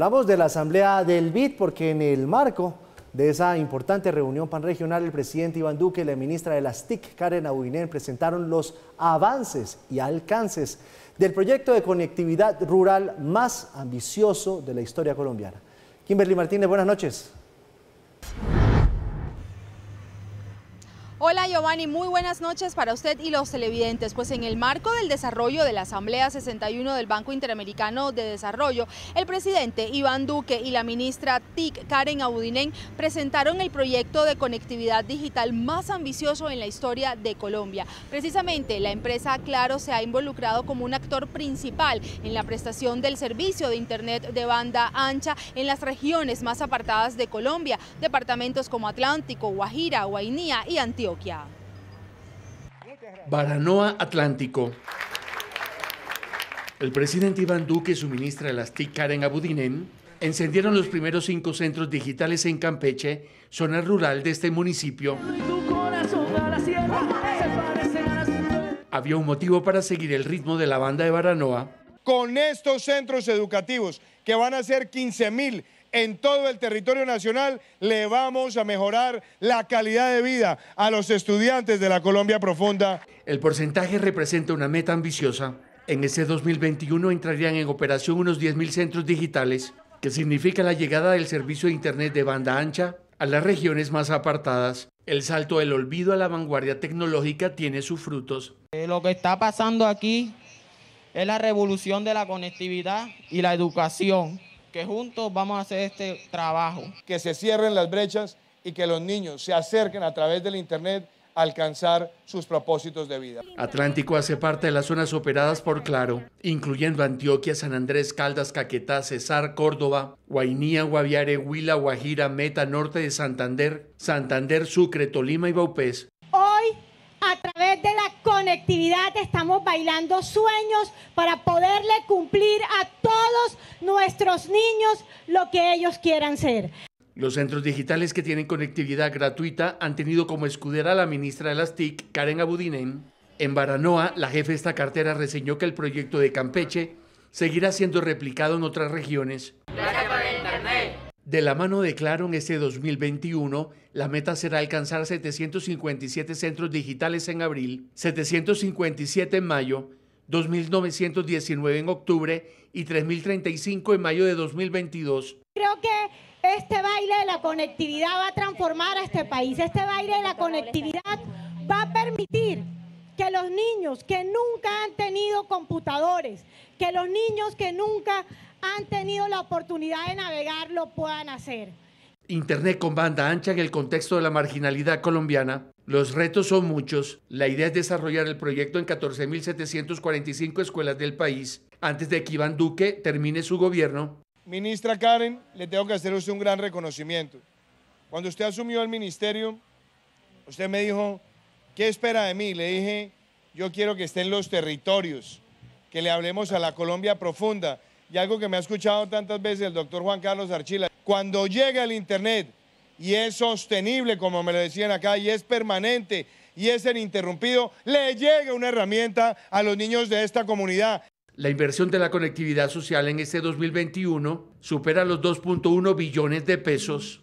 Hablamos de la asamblea del BID porque en el marco de esa importante reunión panregional, el presidente Iván Duque y la ministra de las TIC, Karen Aguinén, presentaron los avances y alcances del proyecto de conectividad rural más ambicioso de la historia colombiana. Kimberly Martínez, buenas noches. Hola Giovanni, muy buenas noches para usted y los televidentes. Pues en el marco del desarrollo de la Asamblea 61 del Banco Interamericano de Desarrollo, el presidente Iván Duque y la ministra TIC Karen Abudinen presentaron el proyecto de conectividad digital más ambicioso en la historia de Colombia. Precisamente la empresa Claro se ha involucrado como un actor principal en la prestación del servicio de Internet de banda ancha en las regiones más apartadas de Colombia, departamentos como Atlántico, Guajira, Guainía y Antioquia. Baranoa Atlántico. El presidente Iván Duque y su ministra de las TIC, Karen Abudinen, encendieron los primeros cinco centros digitales en Campeche, zona rural de este municipio. Había un motivo para seguir el ritmo de la banda de Baranoa. Con estos centros educativos, que van a ser 15 mil en todo el territorio nacional, le vamos a mejorar la calidad de vida a los estudiantes de la Colombia Profunda. El porcentaje representa una meta ambiciosa. En ese 2021 entrarían en operación unos 10.000 centros digitales, que significa la llegada del servicio de Internet de banda ancha a las regiones más apartadas. El salto del olvido a la vanguardia tecnológica tiene sus frutos. Eh, lo que está pasando aquí es la revolución de la conectividad y la educación que juntos vamos a hacer este trabajo. Que se cierren las brechas y que los niños se acerquen a través del Internet a alcanzar sus propósitos de vida. Atlántico hace parte de las zonas operadas por Claro, incluyendo Antioquia, San Andrés, Caldas, Caquetá, Cesar, Córdoba, Guainía, Guaviare, Huila, Guajira, Meta, Norte de Santander, Santander, Sucre, Tolima y Baupés. Hoy a través de la conectividad estamos bailando sueños para poderle cumplir a nuestros niños lo que ellos quieran ser. Los centros digitales que tienen conectividad gratuita han tenido como escudera a la ministra de las TIC, Karen Abudinen. En Baranoa, la jefe de esta cartera reseñó que el proyecto de Campeche seguirá siendo replicado en otras regiones. De la mano de Claro en este 2021, la meta será alcanzar 757 centros digitales en abril, 757 en mayo 2.919 en octubre y 3.035 en mayo de 2022. Creo que este baile de la conectividad va a transformar a este país. Este baile de la conectividad va a permitir que los niños que nunca han tenido computadores, que los niños que nunca han tenido la oportunidad de navegar lo puedan hacer. Internet con banda ancha en el contexto de la marginalidad colombiana los retos son muchos. La idea es desarrollar el proyecto en 14.745 escuelas del país antes de que Iván Duque termine su gobierno. Ministra Karen, le tengo que hacer usted un gran reconocimiento. Cuando usted asumió el ministerio, usted me dijo, ¿qué espera de mí? Le dije, yo quiero que esté en los territorios, que le hablemos a la Colombia profunda. Y algo que me ha escuchado tantas veces el doctor Juan Carlos Archila, cuando llega el Internet, y es sostenible, como me lo decían acá, y es permanente y es ininterrumpido, le llegue una herramienta a los niños de esta comunidad. La inversión de la conectividad social en este 2021 supera los 2.1 billones de pesos